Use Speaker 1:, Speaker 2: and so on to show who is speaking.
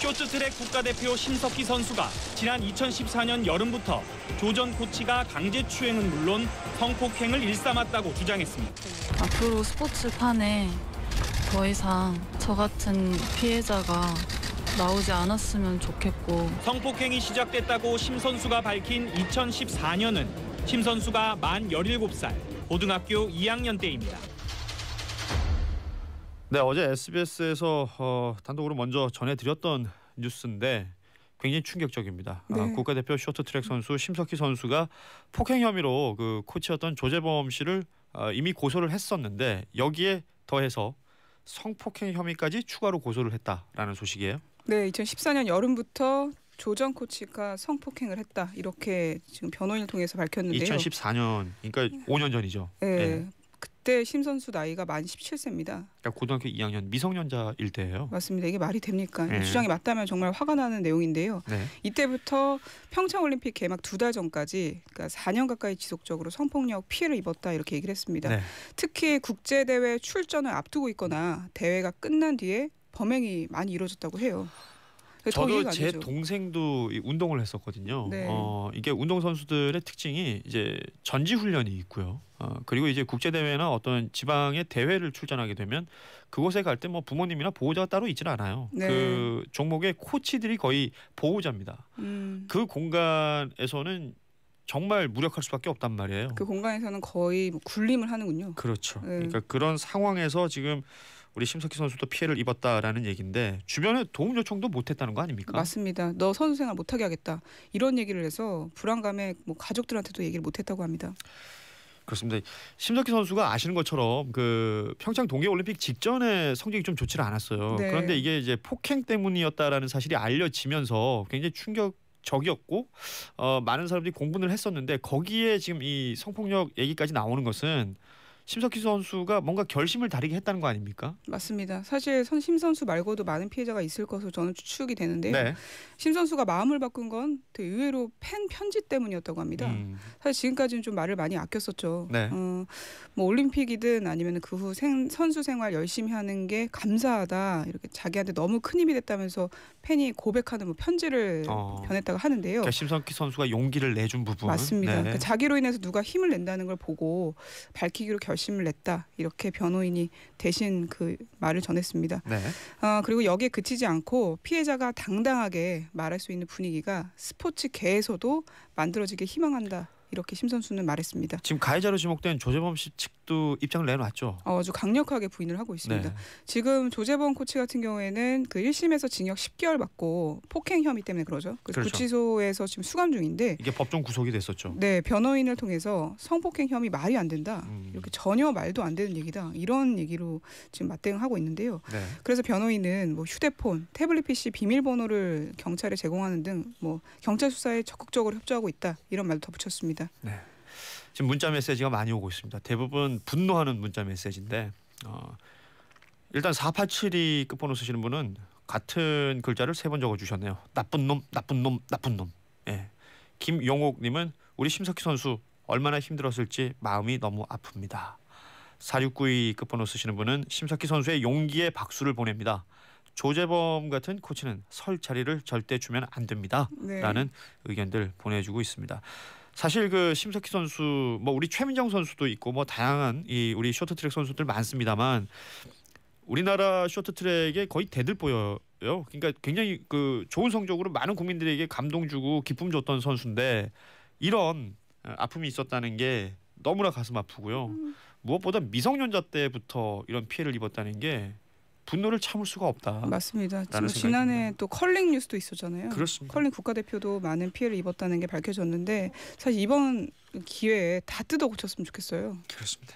Speaker 1: 쇼트트랙 국가대표 심석희 선수가 지난 2014년 여름부터 조전 코치가 강제 추행은 물론 성폭행을 일삼았다고 주장했습니다.
Speaker 2: 앞으로 스포츠판에 더 이상 저 같은 피해자가 나오지 않았으면 좋겠고
Speaker 1: 성폭행이 시작됐다고 심 선수가 밝힌 2014년은 심 선수가 만 17살 고등학교 2학년 때입니다. 네, 어제 SBS에서 어, 단독으로 먼저 전해드렸던 뉴스인데 굉장히 충격적입니다. 아, 네. 아, 국가대표 쇼트트랙 선수 심석희 선수가 폭행 혐의로 그 코치였던 조재범 씨를 아, 이미 고소를 했었는데 여기에 더해서 성폭행 혐의까지 추가로 고소를 했다라는 소식이에요.
Speaker 2: 네, 2014년 여름부터 조정 코치가 성폭행을 했다 이렇게 지금 변호인을 통해서 밝혔는데요.
Speaker 1: 2014년, 그러니까 5년 전이죠.
Speaker 2: 네, 네. 그때 심 선수 나이가 만 17세입니다.
Speaker 1: 그러니까 고등학교 2학년 미성년자일 때예요.
Speaker 2: 맞습니다. 이게 말이 됩니까? 네. 주장이 맞다면 정말 화가 나는 내용인데요. 네. 이때부터 평창올림픽 개막 두 달 전까지 그러니까 4년 가까이 지속적으로 성폭력 피해를 입었다 이렇게 얘기를 했습니다. 네. 특히 국제대회 출전을 앞두고 있거나 대회가 끝난 뒤에 범행이 많이 이루어졌다고 해요. 저도 제 되죠.
Speaker 1: 동생도 운동을 했었거든요. 네. 어, 이게 운동 선수들의 특징이 이제 전지 훈련이 있고요. 어, 그리고 이제 국제 대회나 어떤 지방의 대회를 출전하게 되면 그곳에 갈 때 뭐 부모님이나 보호자가 따로 있지는 않아요. 네. 그 종목의 코치들이 거의 보호자입니다. 음. 그 공간에서는 정말 무력할 수밖에 없단 말이에요.
Speaker 2: 그 공간에서는 거의 뭐 굴림을 하는군요.
Speaker 1: 그렇죠. 네. 그러니까 그런 상황에서 지금 우리 심석희 선수도 피해를 입었다라는 얘기인데 주변에 도움 요청도 못했다는 거 아닙니까?
Speaker 2: 맞습니다. 너 선수 생활 못하게 하겠다 이런 얘기를 해서 불안감에 뭐 가족들한테도 얘기를 못했다고 합니다.
Speaker 1: 그렇습니다. 심석희 선수가 아시는 것처럼 그 평창 동계올림픽 직전에 성적이 좀좋지 않았어요. 네. 그런데 이게 이제 폭행 때문이었다라는 사실이 알려지면서 굉장히 충격. 적이었고 어, 많은 사람들이 공분을 했었는데 거기에 지금 이 성폭력 얘기까지 나오는 것은 심석희 선수가 뭔가 결심을 다르게 했다는 거 아닙니까?
Speaker 2: 맞습니다. 사실 선심 선수 말고도 많은 피해자가 있을 것으로 저는 추측이 되는데요. 네. 심 선수가 마음을 바꾼 건 되게 의외로 팬 편지 때문이었다고 합니다. 음. 사실 지금까지는 좀 말을 많이 아꼈었죠. 네. 어, 뭐 올림픽이든 아니면 그 후 선수 생활 열심히 하는 게 감사하다 이렇게 자기한테 너무 큰 힘이 됐다면서 팬이 고백하는 뭐 편지를 어. 변했다고 하는데요. 그러니까
Speaker 1: 심석희 선수가 용기를 내준 부분 맞습니다. 네. 그러니까
Speaker 2: 자기로 인해서 누가 힘을 낸다는 걸 보고 밝히기로 결. 결심을 냈다 이렇게 변호인이 대신 그 말을 전했습니다. 네. 어, 그리고 여기에 그치지 않고 피해자가 당당하게 말할 수 있는 분위기가 스포츠계에서도 만들어지길 희망한다 이렇게 심선수는 말했습니다. 지금
Speaker 1: 가해자로 지목된 조재범 씨측 감 입장을 내놨죠.
Speaker 2: 어, 아주 강력하게 부인을 하고 있습니다. 네. 지금 조재범 코치 같은 경우에는 그 1심에서 징역 10개월 받고 폭행 혐의 때문에 그러죠. 그 그렇죠. 구치소에서 지금 수감 중인데
Speaker 1: 이게 법정 구속이 됐었죠.
Speaker 2: 네, 변호인을 통해서 성폭행 혐의 말이 안 된다. 음. 이렇게 전혀 말도 안 되는 얘기다. 이런 얘기로 지금 맞대응하고 있는데요. 네. 그래서 변호인은 뭐 휴대폰, 태블릿 PC 비밀번호를 경찰에 제공하는 등 뭐 경찰 수사에 적극적으로 협조하고 있다. 이런 말도 덧붙였습니다.
Speaker 1: 네. 지금 문자 메시지가 많이 오고 있습니다. 대부분 분노하는 문자 메시지인데 어, 일단 4 8 7이 끝번호 쓰시는 분은 같은 글자를 세 번 적어주셨네요. 나쁜 놈, 나쁜 놈, 나쁜 놈. 예. 김용옥님은 우리 심석희 선수 얼마나 힘들었을지 마음이 너무 아픕니다. 4692 끝번호 쓰시는 분은 심석희 선수의 용기에 박수를 보냅니다. 조재범 같은 코치는 설 자리를 절대 주면 안 됩니다. 네. 라는 의견들 보내주고 있습니다. 사실 그 심석희 선수 뭐 우리 최민정 선수도 있고 뭐 다양한 이 우리 쇼트트랙 선수들 많습니다만 우리나라 쇼트트랙에 거의 대들보여요. 그러니까 굉장히 그 좋은 성적으로 많은 국민들에게 감동 주고 기쁨 줬던 선수인데 이런 어, 아픔이 있었다는 게 너무나 가슴 아프고요. 음. 무엇보다 미성년자 때부터 이런 피해를 입었다는 게 분노를 참을 수가
Speaker 2: 없다. 맞습니다. 지난해 또 컬링 뉴스도 있었잖아요. 그렇습니다. 컬링 국가대표도 많은 피해를 입었다는 게 밝혀졌는데 사실 이번 기회에 다 뜯어 고쳤으면 좋겠어요. 그렇습니다.